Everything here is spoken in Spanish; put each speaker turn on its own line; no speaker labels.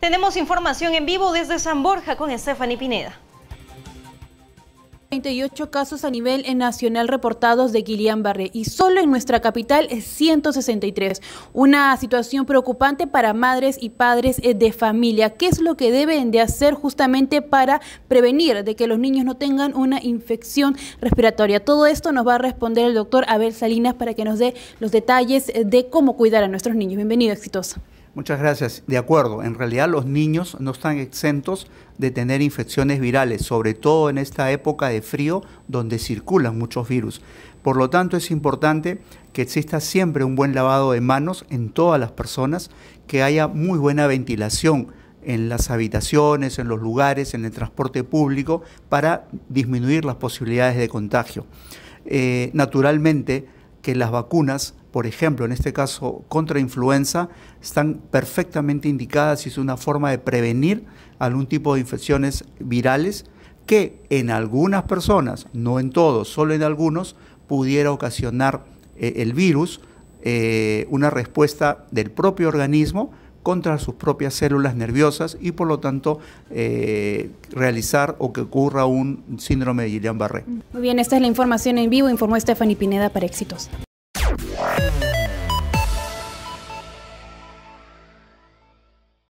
Tenemos información en vivo desde San Borja con Estefany Pineda.
38 casos a nivel nacional reportados de Guillain Barré y solo en nuestra capital 163. Una situación preocupante para madres y padres eh, de familia. ¿Qué es lo que deben de hacer justamente para prevenir de que los niños no tengan una infección respiratoria? Todo esto nos va a responder el doctor Abel Salinas para que nos dé los detalles eh, de cómo cuidar a nuestros niños. Bienvenido, exitosa.
Muchas gracias. De acuerdo, en realidad los niños no están exentos de tener infecciones virales, sobre todo en esta época de frío donde circulan muchos virus. Por lo tanto, es importante que exista siempre un buen lavado de manos en todas las personas, que haya muy buena ventilación en las habitaciones, en los lugares, en el transporte público, para disminuir las posibilidades de contagio. Eh, naturalmente, que las vacunas, por ejemplo, en este caso contra influenza, están perfectamente indicadas y es una forma de prevenir algún tipo de infecciones virales que en algunas personas, no en todos, solo en algunos, pudiera ocasionar eh, el virus, eh, una respuesta del propio organismo contra sus propias células nerviosas y por lo tanto eh, realizar o que ocurra un síndrome de Guillain-Barré.
Muy bien, esta es la información en vivo, informó Stephanie Pineda para Éxitos.